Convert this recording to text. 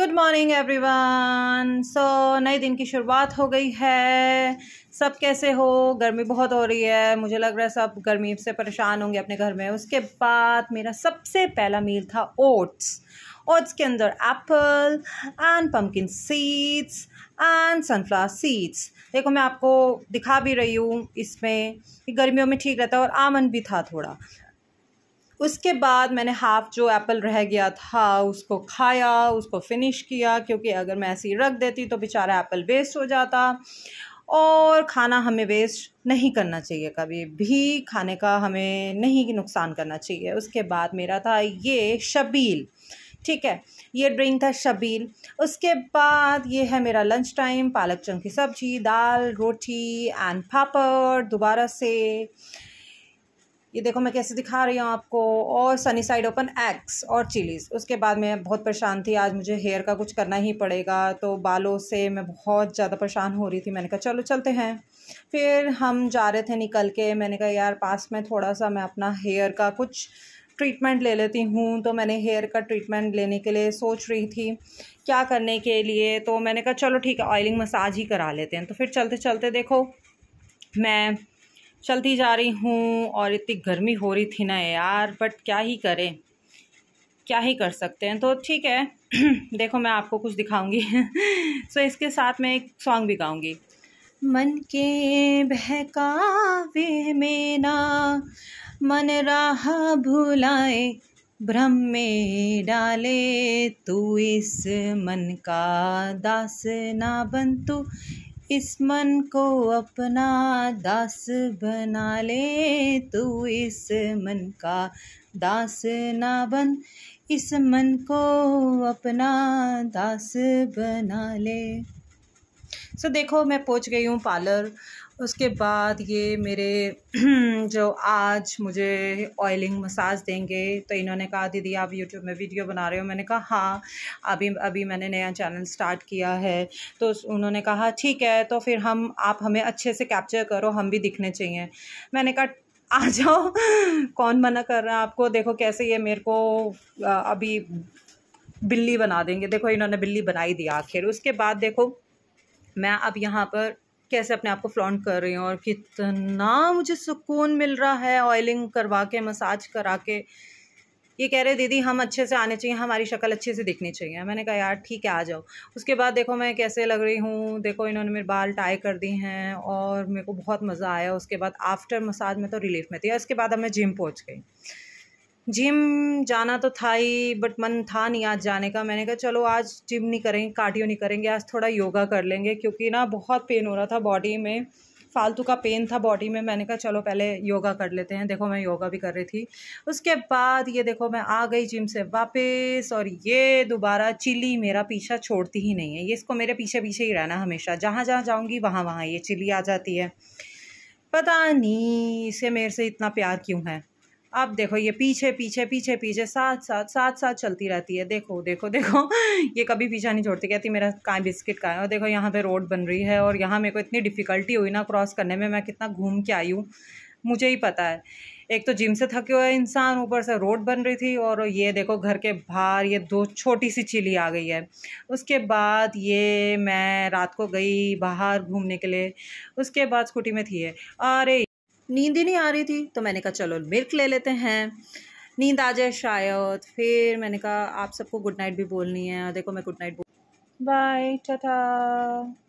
good morning everyone so नए दिन की शुरुआत हो गई है सब कैसे हो गर्मी बहुत हो रही है मुझे लग रहा है सब गर्मी से परेशान होंगे अपने घर में उसके बाद मेरा सबसे पहला मील था ओट्स ओट्स के अंदर apple and pumpkin seeds and sunflower seeds देखो मैं आपको दिखा भी रही हूँ इसमें गर्मियों में ठीक रहता है और आमन भी था थोड़ा उसके बाद मैंने हाफ़ जो एप्पल रह गया था उसको खाया उसको फिनिश किया क्योंकि अगर मैं ऐसे ही रख देती तो बेचारा एप्पल वेस्ट हो जाता और खाना हमें वेस्ट नहीं करना चाहिए कभी भी खाने का हमें नहीं नुकसान करना चाहिए उसके बाद मेरा था ये शबील ठीक है ये ड्रिंक था शबील उसके बाद ये है मेरा लंच टाइम पालक चंग की सब्जी दाल रोटी एंड पापड़ दोबारा से ये देखो मैं कैसे दिखा रही हूँ आपको और सनी साइड ओपन एग्स और चिलीज़ उसके बाद मैं बहुत परेशान थी आज मुझे हेयर का कुछ करना ही पड़ेगा तो बालों से मैं बहुत ज़्यादा परेशान हो रही थी मैंने कहा चलो चलते हैं फिर हम जा रहे थे निकल के मैंने कहा यार पास में थोड़ा सा मैं अपना हेयर का कुछ ट्रीटमेंट ले लेती हूँ तो मैंने हेयर का ट्रीटमेंट लेने के लिए सोच रही थी क्या करने के लिए तो मैंने कहा चलो ठीक है ऑयलिंग मसाज ही करा लेते हैं तो फिर चलते चलते देखो मैं चलती जा रही हूँ और इतनी गर्मी हो रही थी ना यार बट क्या ही करें क्या ही कर सकते हैं तो ठीक है देखो मैं आपको कुछ दिखाऊंगी सो so, इसके साथ मैं एक सॉन्ग भी गाऊंगी मन के बहकावे में ना मन राह भुलाए भ्रम में डाले तू इस मन का दास ना बन तू इस मन को अपना दास बना ले तू इस मन का दास ना बन इस मन को अपना दास बना ले सो देखो मैं पहुंच गई हूँ पार्लर उसके बाद ये मेरे जो आज मुझे ऑयलिंग मसाज देंगे तो इन्होंने कहा दीदी आप यूट्यूब में वीडियो बना रहे हो मैंने कहा हाँ अभी अभी मैंने नया चैनल स्टार्ट किया है तो उन्होंने कहा ठीक है तो फिर हम आप हमें अच्छे से कैप्चर करो हम भी दिखने चाहिए मैंने कहा आ जाओ कौन मना कर रहा है आपको देखो कैसे ये मेरे को अभी बिल्ली बना देंगे देखो इन्होंने बिल्ली बनाई दिया आखिर उसके बाद देखो मैं अब यहाँ पर कैसे अपने आप को फ्लॉन्ट कर रही हूँ और कितना मुझे सुकून मिल रहा है ऑयलिंग करवा के मसाज करा के ये कह रहे दीदी हम अच्छे से आने चाहिए हमारी शक्ल अच्छे से दिखनी चाहिए मैंने कहा यार ठीक है आ जाओ उसके बाद देखो मैं कैसे लग रही हूँ देखो इन्होंने मेरे बाल टाई कर दी हैं और मेरे को बहुत मज़ा आया उसके बाद आफ्टर मसाज में तो रिलीफ में थी उसके बाद अब मैं जिम पहुँच गई जिम जाना तो था ही बट मन था नहीं आज जाने का मैंने कहा चलो आज जिम नहीं करेंगे कार्डियो नहीं करेंगे आज थोड़ा योगा कर लेंगे क्योंकि ना बहुत पेन हो रहा था बॉडी में फालतू का पेन था बॉडी में मैंने कहा चलो पहले योगा कर लेते हैं देखो मैं योगा भी कर रही थी उसके बाद ये देखो मैं आ गई जिम से वापस और ये दोबारा चिली मेरा पीछा छोड़ती ही नहीं है ये इसको मेरे पीछे पीछे ही रहना हमेशा जहाँ जहाँ जाऊँगी वहाँ वहाँ ये चिली आ जाती है पता नहीं इसे मेरे से इतना प्यार क्यों है अब देखो ये पीछे पीछे पीछे पीछे साथ साथ साथ साथ चलती रहती है देखो देखो देखो ये कभी पीछा नहीं छोड़ती कहती मेरा कहाँ बिस्किट कहाँ है और देखो यहाँ पे रोड बन रही है और यहाँ मेरे को इतनी डिफ़िकल्टी हुई ना क्रॉस करने में मैं कितना घूम के आई हूँ मुझे ही पता है एक तो जिम से थके हुए इंसान ऊपर से रोड बन रही थी और ये देखो घर के बाहर ये दो छोटी सी चिली आ गई है उसके बाद ये मैं रात को गई बाहर घूमने के लिए उसके बाद स्कूटी में थी है अरे नींद ही नहीं आ रही थी तो मैंने कहा चलो मिल्क ले लेते हैं नींद आ जाए शायद फिर मैंने कहा आप सबको गुड नाइट भी बोलनी है देखो मैं good night bye tata Tata